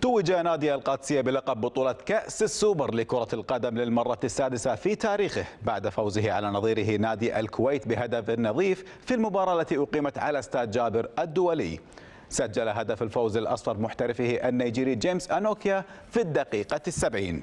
توج نادي القادسية بلقب بطولة كأس السوبر لكرة القدم للمرة السادسة في تاريخه بعد فوزه على نظيره نادي الكويت بهدف نظيف في المباراة التي أقيمت على استاد جابر الدولي سجل هدف الفوز الأصفر محترفه النيجيري جيمس أنوكيا في الدقيقة السبعين